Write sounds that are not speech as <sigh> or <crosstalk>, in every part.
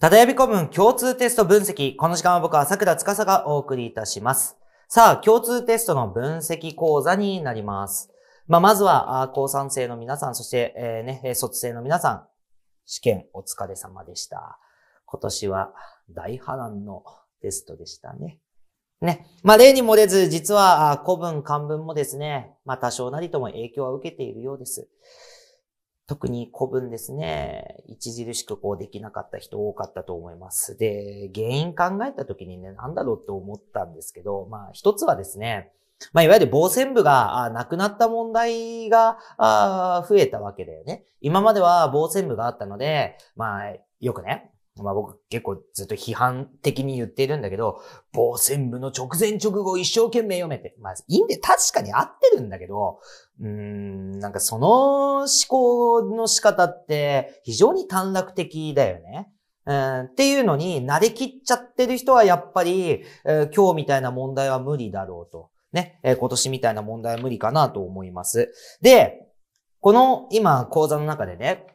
ただやび古文共通テスト分析。この時間は僕は桜さがお送りいたします。さあ、共通テストの分析講座になります。まあ、まずは、高3生の皆さん、そして、えー、ね、卒生の皆さん、試験お疲れ様でした。今年は大波乱のテストでしたね。ね。まあ、例に漏れず、実は古文、漢文もですね、まあ、多少なりとも影響は受けているようです。特に古文ですね、著しくこうできなかった人多かったと思います。で、原因考えた時にね、なんだろうって思ったんですけど、まあ一つはですね、まあ、いわゆる防線部がなくなった問題が増えたわけだよね。今までは防線部があったので、まあ、よくね、まあ僕結構ずっと批判的に言っているんだけど、防戦部の直前直後一生懸命読めて。まあいいんで確かに合ってるんだけど、うーん、なんかその思考の仕方って非常に短絡的だよね。うんっていうのに慣れきっちゃってる人はやっぱり、えー、今日みたいな問題は無理だろうと。ね、えー、今年みたいな問題は無理かなと思います。で、この今講座の中でね、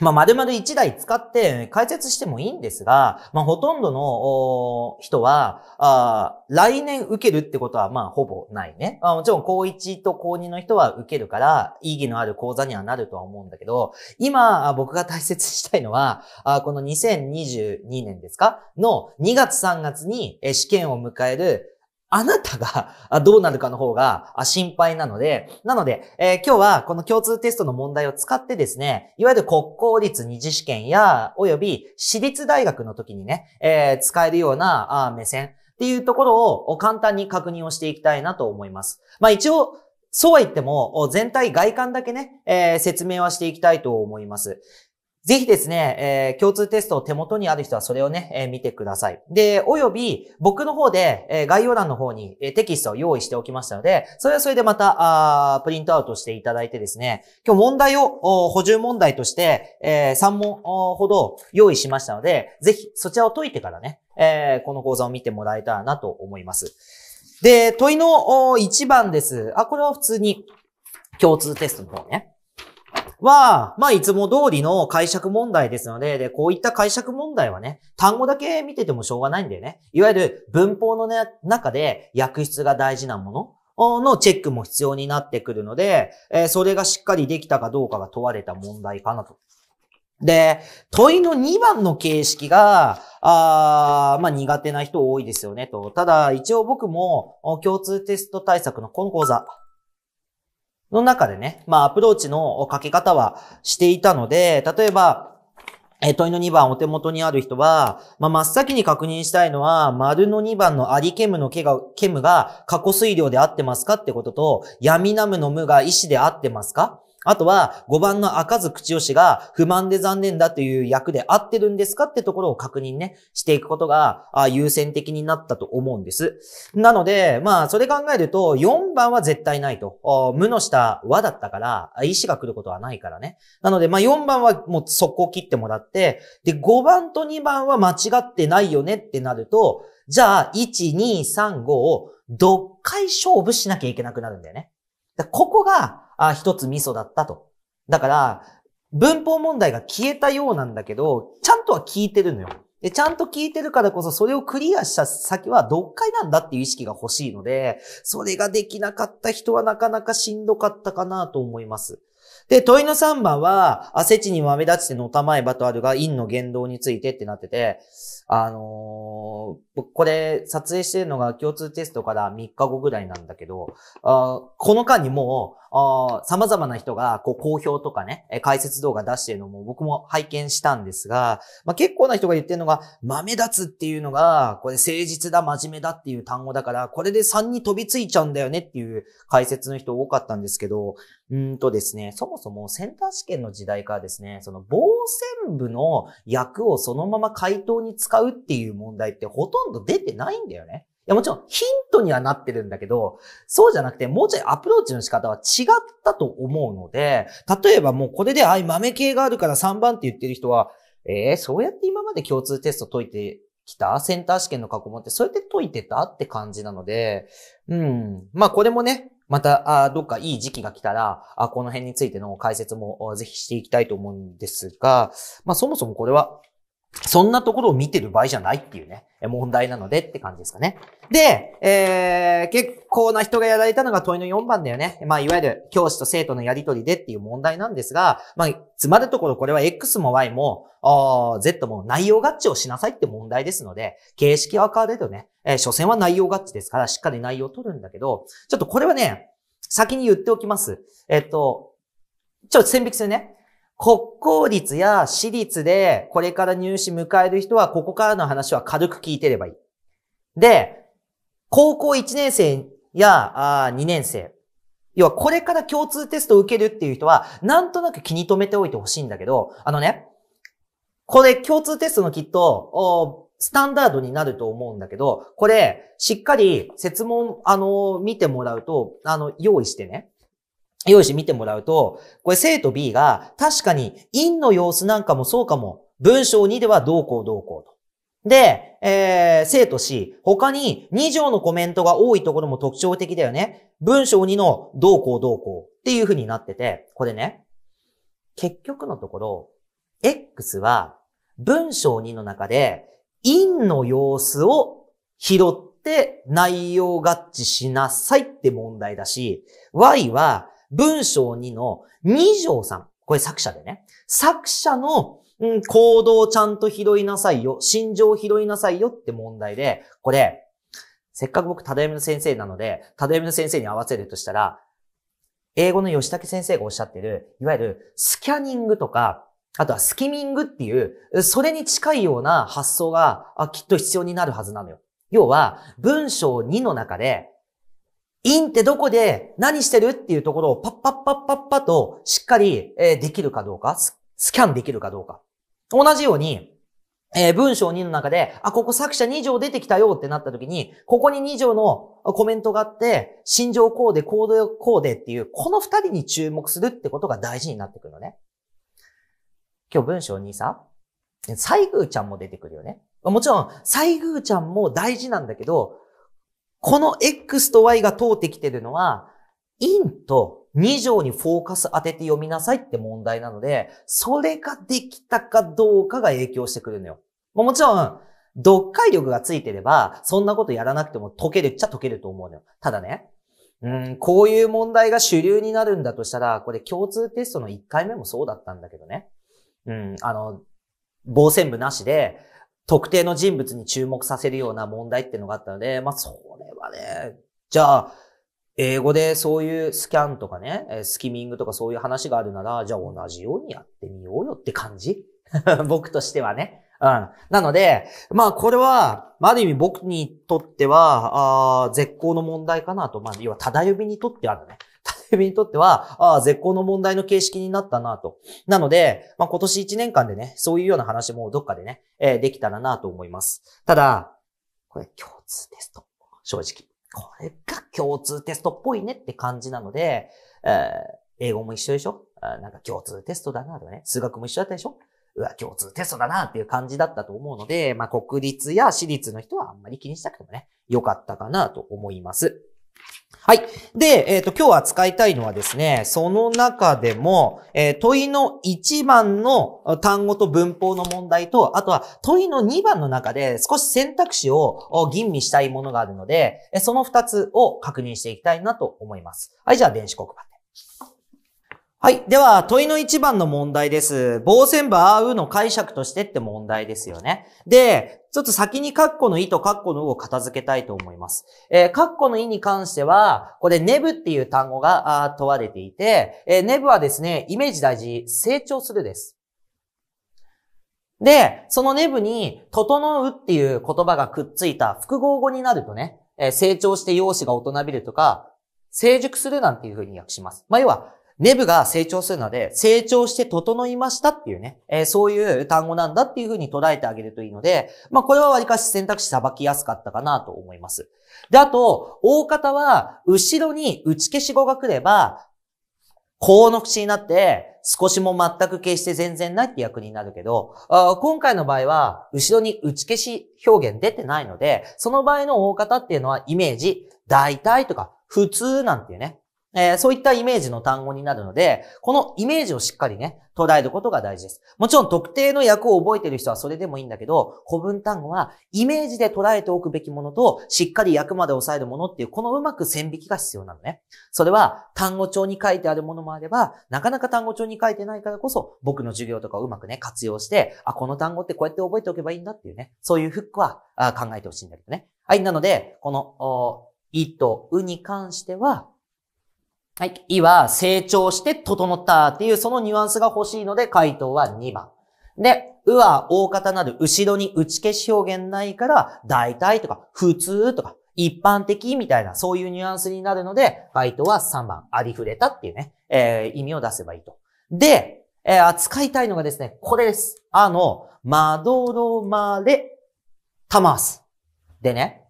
まあ、丸々1台使って解説してもいいんですが、まあ、ほとんどの人は、あ来年受けるってことは、まあ、ほぼないね。まあ、もちろん、高1と高2の人は受けるから、意義のある講座にはなるとは思うんだけど、今、僕が大切したいのは、あこの2022年ですかの2月3月に試験を迎えるあなたがどうなるかの方が心配なので、なので、えー、今日はこの共通テストの問題を使ってですね、いわゆる国公立二次試験や、および私立大学の時にね、えー、使えるような目線っていうところを簡単に確認をしていきたいなと思います。まあ一応、そうは言っても、全体外観だけね、えー、説明はしていきたいと思います。ぜひですね、えー、共通テストを手元にある人はそれをね、えー、見てください。で、および僕の方で、えー、概要欄の方に、えー、テキストを用意しておきましたので、それはそれでまた、あプリントアウトしていただいてですね、今日問題を補充問題として、えー、3問ほど用意しましたので、ぜひそちらを解いてからね、えー、この講座を見てもらえたらなと思います。で、問いの1番です。あ、これは普通に共通テストの方ね。は、まあ、いつも通りの解釈問題ですので、で、こういった解釈問題はね、単語だけ見ててもしょうがないんだよね。いわゆる文法の、ね、中で訳出が大事なもののチェックも必要になってくるので、えー、それがしっかりできたかどうかが問われた問題かなと。で、問いの2番の形式が、あまあ苦手な人多いですよねと。ただ、一応僕も共通テスト対策のこの講座、の中でね、まあアプローチのかけ方はしていたので、例えば、え問いの2番お手元にある人は、まあ、真っ先に確認したいのは、丸の2番のアリケムのケが、ケムが過去推量で合ってますかってことと、闇ナムの無が意思で合ってますかあとは、5番の赤ず口吉が不満で残念だという役で合ってるんですかってところを確認ね、していくことが、あ優先的になったと思うんです。なので、まあ、それ考えると、4番は絶対ないと。無の下、和だったから、意志が来ることはないからね。なので、まあ、4番はもう速攻切ってもらって、で、5番と2番は間違ってないよねってなると、じゃあ、1、2、3、5を、読解勝負しなきゃいけなくなるんだよね。ここが、あ、一つミソだったと。だから、文法問題が消えたようなんだけど、ちゃんとは聞いてるのよ。で、ちゃんと聞いてるからこそ、それをクリアした先は読解なんだっていう意識が欲しいので、それができなかった人はなかなかしんどかったかなと思います。で、問いの3番は、アセチに豆立ちてのたまえばとあるが、陰の言動についてってなってて、あの僕、ー、これ撮影してるのが共通テストから3日後ぐらいなんだけど、あこの間にもう、あ様々な人がこう好評とかね、解説動画出してるのも僕も拝見したんですが、まあ、結構な人が言ってるのが、豆立つっていうのが、これ誠実だ、真面目だっていう単語だから、これで3に飛びついちゃうんだよねっていう解説の人多かったんですけど、うんとですね、そもそもセンター試験の時代からですね、その防線部の役をそのまま回答に使うっていう問題ってほとんど出てないんだよね。いや、もちろんヒントにはなってるんだけど、そうじゃなくて、もうちょいアプローチの仕方は違ったと思うので、例えばもうこれで、あ、い、豆系があるから3番って言ってる人は、えー、そうやって今まで共通テスト解いてきたセンター試験の過去問ってそうやって解いてたって感じなので、うん。まあこれもね、また、あどっかいい時期が来たらあ、この辺についての解説もぜひしていきたいと思うんですが、まあそもそもこれはそんなところを見てる場合じゃないっていうね、問題なのでって感じですかね。で、えー、結構な人がやられたのが問いの4番だよね。まあ、いわゆる教師と生徒のやりとりでっていう問題なんですが、まあ、詰まるところこれは X も Y も、Z も内容合致をしなさいって問題ですので、形式は変われとね、えー、所詮は内容合致ですからしっかり内容を取るんだけど、ちょっとこれはね、先に言っておきます。えっと、ちょっと線引きするね。国公立や私立でこれから入試迎える人は、ここからの話は軽く聞いてればいい。で、高校1年生やあ2年生、要はこれから共通テストを受けるっていう人は、なんとなく気に留めておいてほしいんだけど、あのね、これ共通テストのきっと、スタンダードになると思うんだけど、これ、しっかり説問、あの、見てもらうと、あの、用意してね。用紙見てもらうと、これ生と B が確かに陰の様子なんかもそうかも、文章2ではどうこうどうこうと。で、えー、生と C、他に2条のコメントが多いところも特徴的だよね。文章2のどうこうどうこうっていう風になってて、これね、結局のところ、X は文章2の中で陰の様子を拾って内容合致しなさいって問題だし、Y は文章2の2条さん。これ作者でね。作者の、うん、行動をちゃんと拾いなさいよ。心情を拾いなさいよって問題で、これ、せっかく僕、ただの先生なので、ただの先生に合わせるとしたら、英語の吉武先生がおっしゃってる、いわゆるスキャニングとか、あとはスキミングっていう、それに近いような発想が、きっと必要になるはずなのよ。要は、文章2の中で、インってどこで何してるっていうところをパッパッパッパッパとしっかりできるかどうか、スキャンできるかどうか。同じように、えー、文章2の中で、あ、ここ作者2条出てきたよってなった時に、ここに2条のコメントがあって、心情こうで、行動こうでっていう、この2人に注目するってことが大事になってくるのね。今日文章2さ、西宮ちゃんも出てくるよね。もちろん、西宮ちゃんも大事なんだけど、この X と Y が通ってきてるのは、陰と2乗にフォーカス当てて読みなさいって問題なので、それができたかどうかが影響してくるのよ。もちろん、読解力がついてれば、そんなことやらなくても解けるっちゃ解けると思うのよ。ただね、うん、こういう問題が主流になるんだとしたら、これ共通テストの1回目もそうだったんだけどね。うん、あの、防線部なしで、特定の人物に注目させるような問題っていうのがあったので、まあ、それはね、じゃあ、英語でそういうスキャンとかね、スキミングとかそういう話があるなら、じゃあ同じようにやってみようよって感じ <laughs> 僕としてはね。うん。なので、まあこれは、ある意味僕にとっては、あ絶好の問題かなと。まあ、要は、ただ呼びにとってあるね。君にとっては、ああ、絶好の問題の形式になったなと。なので、まあ、今年1年間でね、そういうような話もどっかでね、えー、できたらなと思います。ただ、これ共通テスト。正直。これが共通テストっぽいねって感じなので、えー、英語も一緒でしょなんか共通テストだなとかね、数学も一緒だったでしょうわ、共通テストだなっていう感じだったと思うので、まあ、国立や私立の人はあんまり気にしなくてもね、良かったかなと思います。はい。で、えっ、ー、と、今日は使いたいのはですね、その中でも、えー、問いの1番の単語と文法の問題と、あとは問いの2番の中で少し選択肢を吟味したいものがあるので、その2つを確認していきたいなと思います。はい、じゃあ電子黒板で。はい。では、問いの1番の問題です。防線部あうの解釈としてって問題ですよね。で、ちょっと先にカッコの意とカッコのうを片付けたいと思います。えー、カッコの意に関しては、これ、ネブっていう単語が問われていて、えー、ネブはですね、イメージ大事、成長するです。で、そのネブに、整うっていう言葉がくっついた複合語になるとね、えー、成長して容姿が大人びるとか、成熟するなんていうふうに訳します。まあ、要は、ネブが成長するので、成長して整いましたっていうね、えー、そういう単語なんだっていうふうに捉えてあげるといいので、まあこれは割かし選択肢さばきやすかったかなと思います。で、あと、大方は、後ろに打ち消し語が来れば、高の口になって、少しも全く消して全然ないって役になるけど、あ今回の場合は、後ろに打ち消し表現出てないので、その場合の大方っていうのはイメージ、大体とか、普通なんていうね、えー、そういったイメージの単語になるので、このイメージをしっかりね、捉えることが大事です。もちろん特定の役を覚えてる人はそれでもいいんだけど、古文単語はイメージで捉えておくべきものと、しっかり役まで抑えるものっていう、このうまく線引きが必要なのね。それは単語帳に書いてあるものもあれば、なかなか単語帳に書いてないからこそ、僕の授業とかをうまくね、活用して、あ、この単語ってこうやって覚えておけばいいんだっていうね、そういうフックは考えてほしいんだけどね。はい、なので、この、いと、うに関しては、はい。いは成長して整ったっていうそのニュアンスが欲しいので回答は2番。で、うは大方なる後ろに打ち消し表現ないから、大体とか普通とか一般的みたいなそういうニュアンスになるので、回答は3番、ありふれたっていうね、えー、意味を出せばいいと。で、えー、扱いたいのがですね、これです。あの、まどろまれ、たます。でね、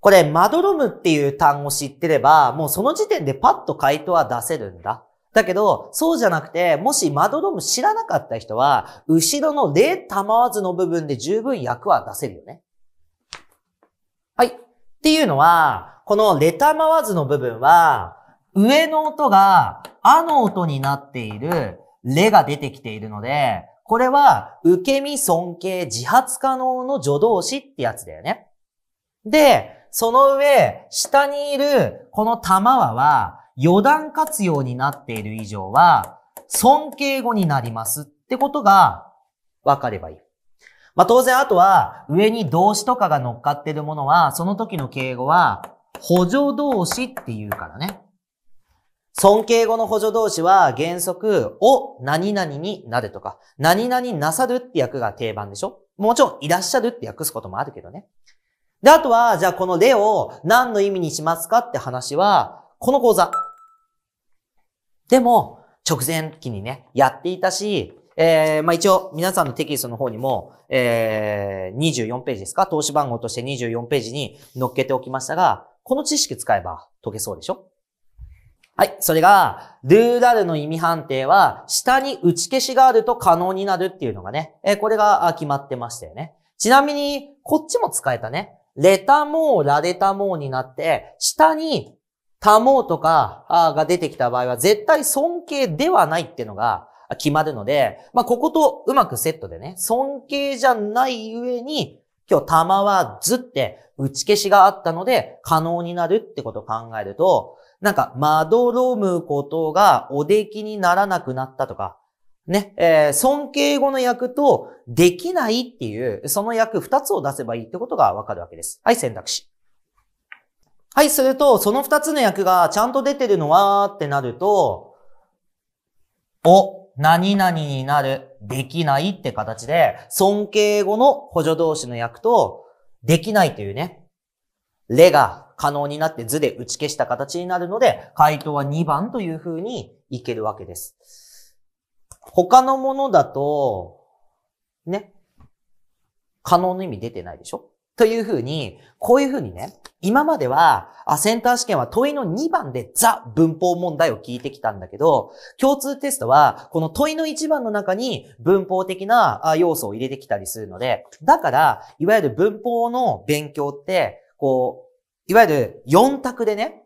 これ、まどろむっていう単語知ってれば、もうその時点でパッと回答は出せるんだ。だけど、そうじゃなくて、もしまどろむ知らなかった人は、後ろの例たまわずの部分で十分役は出せるよね。はい。っていうのは、このレタまわずの部分は、上の音が、あの音になっている、レが出てきているので、これは、受け身、尊敬、自発可能の助動詞ってやつだよね。で、その上、下にいるこの玉輪は、余談活用になっている以上は、尊敬語になりますってことが分かればいい。まあ、当然あとは、上に動詞とかが乗っかってるものは、その時の敬語は、補助動詞っていうからね。尊敬語の補助動詞は原則、を何々になるとか、何々なさるって訳が定番でしょもちろん、いらっしゃるって訳すこともあるけどね。で、あとは、じゃあこのレを何の意味にしますかって話は、この講座。でも、直前期にね、やっていたし、えー、まあ一応、皆さんのテキストの方にも、えー、24ページですか投資番号として24ページに載っけておきましたが、この知識使えば解けそうでしょはい。それが、ルーラルの意味判定は、下に打ち消しがあると可能になるっていうのがね、えー、これが決まってましたよね。ちなみに、こっちも使えたね。レタモー、ラデタモーになって、下にタモーとか、が出てきた場合は、絶対尊敬ではないっていうのが決まるので、まあ、こことうまくセットでね、尊敬じゃない上に、今日玉はずって打ち消しがあったので、可能になるってことを考えると、なんか、まどろむことがおできにならなくなったとか、ね、えー、尊敬語の訳と、できないっていう、その訳二つを出せばいいってことがわかるわけです。はい、選択肢。はい、すると、その二つの訳がちゃんと出てるのはってなると、お、何々になる、できないって形で、尊敬語の補助動詞の訳と、できないというね、れが可能になって図で打ち消した形になるので、回答は2番という風にいけるわけです。他のものだと、ね、可能の意味出てないでしょというふうに、こういうふうにね、今までは、あ、センター試験は問いの2番でザ文法問題を聞いてきたんだけど、共通テストは、この問いの1番の中に文法的な要素を入れてきたりするので、だから、いわゆる文法の勉強って、こう、いわゆる4択でね、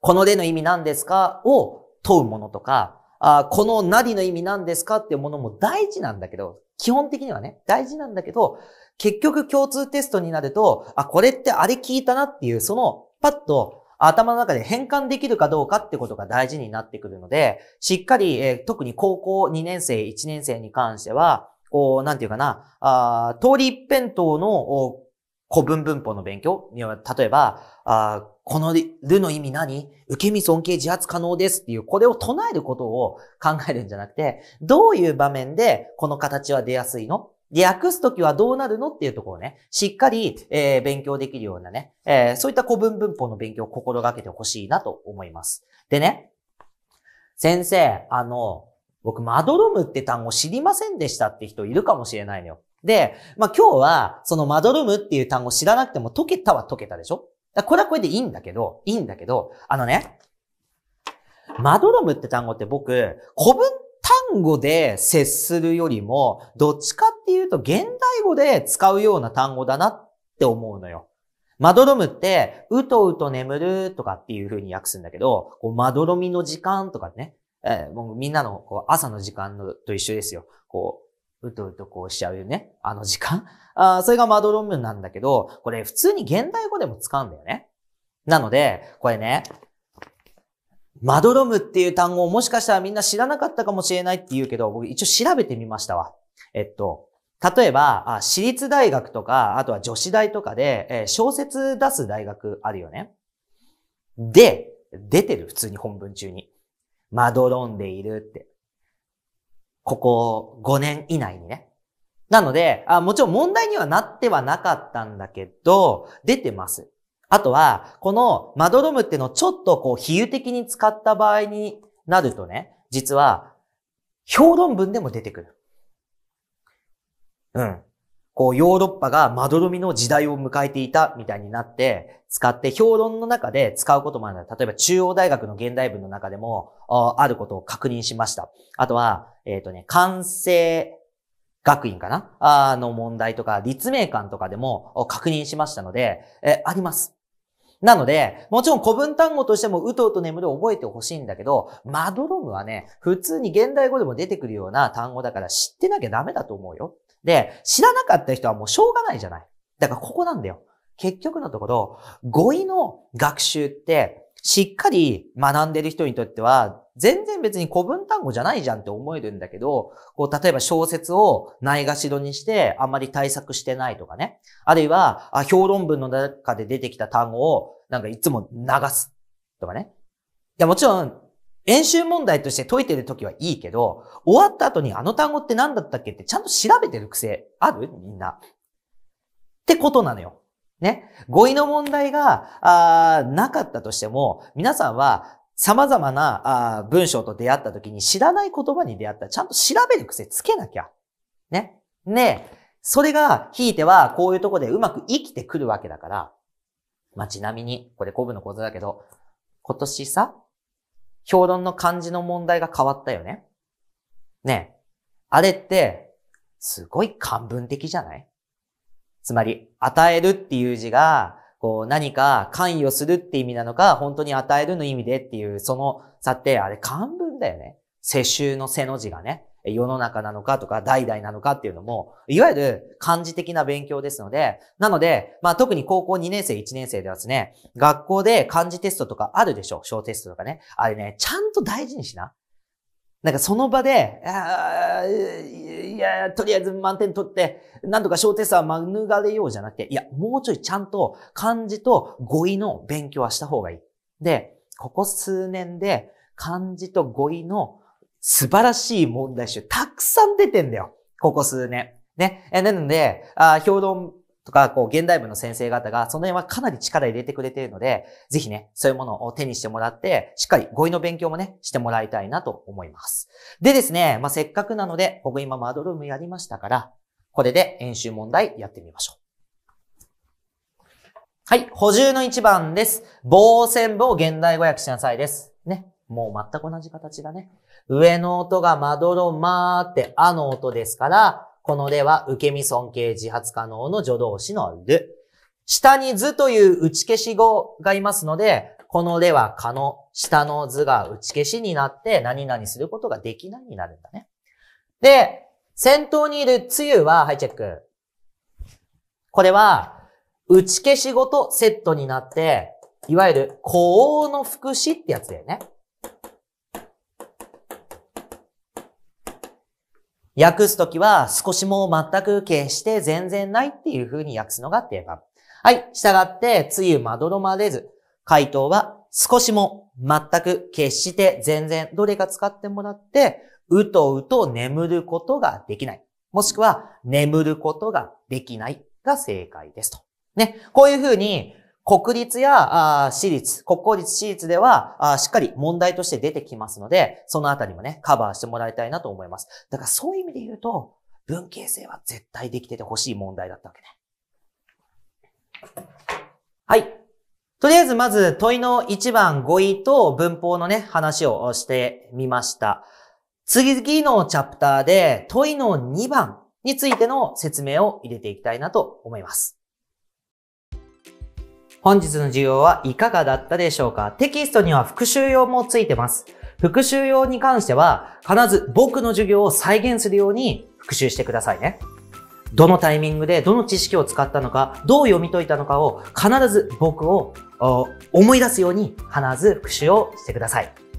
この例の意味何ですかを問うものとか、あこのなりの意味何ですかっていうものも大事なんだけど、基本的にはね、大事なんだけど、結局共通テストになると、あ、これってあれ聞いたなっていう、その、パッと頭の中で変換できるかどうかってことが大事になってくるので、しっかり、えー、特に高校2年生、1年生に関しては、こう、なんていうかな、あ通り一辺倒の古文文法の勉強例えば、あこのるの意味何受け身尊敬自発可能ですっていう、これを唱えることを考えるんじゃなくて、どういう場面でこの形は出やすいので、訳すときはどうなるのっていうところをね、しっかり、えー、勉強できるようなね、えー、そういった古文文法の勉強を心がけてほしいなと思います。でね、先生、あの、僕、まどろむって単語知りませんでしたって人いるかもしれないのよ。で、まあ、今日は、そのまどろむっていう単語知らなくても解けたは解けたでしょこれはこれでいいんだけど、いいんだけど、あのね、まどろむって単語って僕、古文単語で接するよりも、どっちかっていうと現代語で使うような単語だなって思うのよ。まどろむって、うとうと眠るとかっていう風に訳すんだけど、こうまどろみの時間とかね、えー、もうみんなのこう朝の時間のと一緒ですよ。こう、うとうとこうしちゃうよね。あの時間。あそれがまどろむなんだけど、これ普通に現代語でも使うんだよね。なので、これね、まどろむっていう単語をもしかしたらみんな知らなかったかもしれないって言うけど、僕一応調べてみましたわ。えっと、例えば、あ私立大学とか、あとは女子大とかで、えー、小説出す大学あるよね。で、出てる、普通に本文中に。まどろんでいるって。ここ5年以内にね。なのであ、もちろん問題にはなってはなかったんだけど、出てます。あとは、このマドロムっていうのをちょっとこう、比喩的に使った場合になるとね、実は、評論文でも出てくる。うん。こう、ヨーロッパがまどろみの時代を迎えていたみたいになって、使って、評論の中で使うこともある。例えば、中央大学の現代文の中でも、あることを確認しました。あとは、えっ、ー、とね、完成学院かなあの問題とか、立命館とかでも確認しましたので、え、あります。なので、もちろん古文単語としてもうとうと眠る覚えてほしいんだけど、まどろむはね、普通に現代語でも出てくるような単語だから知ってなきゃダメだと思うよ。で、知らなかった人はもうしょうがないじゃない。だからここなんだよ。結局のところ、語彙の学習って、しっかり学んでる人にとっては、全然別に古文単語じゃないじゃんって思えるんだけど、こう、例えば小説をないがしろにして、あんまり対策してないとかね。あるいは、あ評論文の中で出てきた単語を、なんかいつも流すとかね。いや、もちろん、演習問題として解いてる時はいいけど、終わった後にあの単語って何だったっけってちゃんと調べてる癖あるみんな。ってことなのよ。ね。語彙の問題が、あなかったとしても、皆さんは様々なあ文章と出会った時に知らない言葉に出会ったらちゃんと調べる癖つけなきゃ。ね。ねそれが、ひいては、こういうとこでうまく生きてくるわけだから。まあ、ちなみに、これ古文の講座だけど、今年さ、評論の漢字の問題が変わったよね。ねえ。あれって、すごい漢文的じゃないつまり、与えるっていう字が、こう何か関与するって意味なのか、本当に与えるの意味でっていう、その差って、あれ漢文だよね。世襲の背の字がね。世の中なのかとか、代々なのかっていうのも、いわゆる漢字的な勉強ですので、なので、まあ特に高校2年生、1年生ではですね、学校で漢字テストとかあるでしょ小テストとかね。あれね、ちゃんと大事にしな。なんかその場で、あいや、とりあえず満点取って、なんとか小テストは免れようじゃなくて、いや、もうちょいちゃんと漢字と語彙の勉強はした方がいい。で、ここ数年で漢字と語彙の素晴らしい問題集たくさん出てんだよ。ここ数年。ね。えなので、あ評論とか、こう、現代文の先生方が、その辺はかなり力入れてくれているので、ぜひね、そういうものを手にしてもらって、しっかり語彙の勉強もね、してもらいたいなと思います。でですね、まあ、せっかくなので、僕今マドルームやりましたから、これで演習問題やってみましょう。はい、補充の1番です。防線部を現代語訳しなさいです。ね。もう全く同じ形だね。上の音がまどろまーってあの音ですから、このでは受け身尊敬自発可能の助動詞のる。下に図という打ち消し語がいますので、このでは可能、下の図が打ち消しになって何々することができないになるんだね。で、先頭にいるつゆは、はいチェック。これは、打ち消し語とセットになって、いわゆる、高応の副詞ってやつだよね。訳すときは少しも全く決して全然ないっていう風に訳すのが定番。はい。従って、つゆまどろまれず、回答は少しも全く決して全然どれか使ってもらって、うとうと眠ることができない。もしくは、眠ることができないが正解ですと。ね。こういうふうに、国立やあ私立、国公立私立ではあしっかり問題として出てきますので、そのあたりもね、カバーしてもらいたいなと思います。だからそういう意味で言うと、文系生は絶対できててほしい問題だったわけね。はい。とりあえずまず問いの1番5位と文法のね、話をしてみました。次のチャプターで問いの2番についての説明を入れていきたいなと思います。本日の授業はいかがだったでしょうかテキストには復習用もついてます。復習用に関しては、必ず僕の授業を再現するように復習してくださいね。どのタイミングでどの知識を使ったのか、どう読み解いたのかを必ず僕を思い出すように必ず復習をしてください。